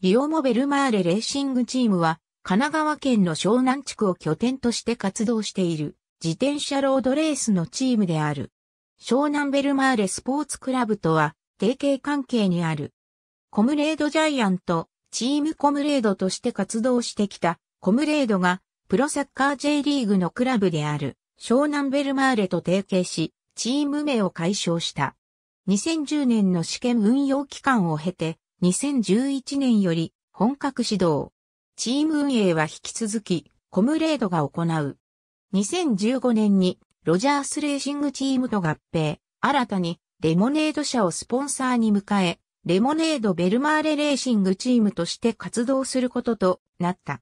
リオモベルマーレレーシングチームは、神奈川県の湘南地区を拠点として活動している、自転車ロードレースのチームである。湘南ベルマーレスポーツクラブとは、提携関係にある。コムレードジャイアント、チームコムレードとして活動してきた、コムレードが、プロサッカー J リーグのクラブである、湘南ベルマーレと提携し、チーム名を解消した。2010年の試験運用期間を経て、2011年より本格始動。チーム運営は引き続き、コムレードが行う。2015年にロジャースレーシングチームと合併、新たにレモネード社をスポンサーに迎え、レモネードベルマーレレーシングチームとして活動することとなった。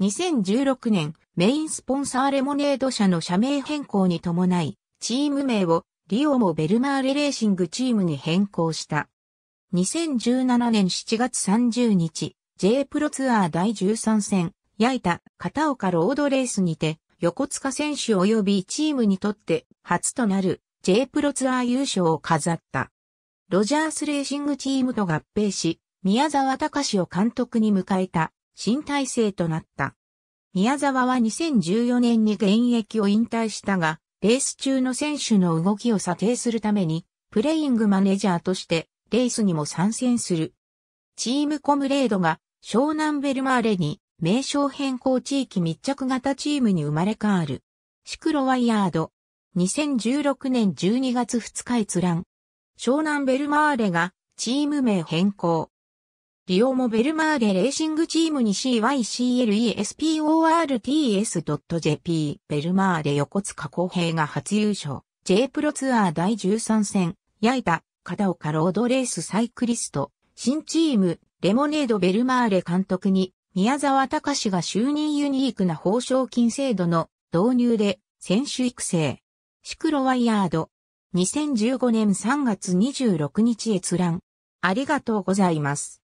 2016年、メインスポンサーレモネード社の社名変更に伴い、チーム名をリオもベルマーレレーシングチームに変更した。2017年7月30日、J プロツアー第13戦、焼いた片岡ロードレースにて、横塚選手及びチームにとって初となる J プロツアー優勝を飾った。ロジャースレーシングチームと合併し、宮沢隆を監督に迎えた新体制となった。宮沢は2014年に現役を引退したが、レース中の選手の動きを査定するために、プレイングマネージャーとしてレースにも参戦する。チームコムレードが湘南ベルマーレに名称変更地域密着型チームに生まれ変わる。シクロワイヤード。2016年12月2日閲覧。湘南ベルマーレがチーム名変更。リオもベルマーレレーシングチームに CYCLESPORTS.jp ベルマーレ横塚公平が初優勝。J プロツアー第13戦、いた。片岡ロードレースサイクリスト、新チーム、レモネード・ベルマーレ監督に、宮沢隆が就任ユニークな報奨金制度の導入で選手育成。シクロワイヤード。2015年3月26日閲覧。ありがとうございます。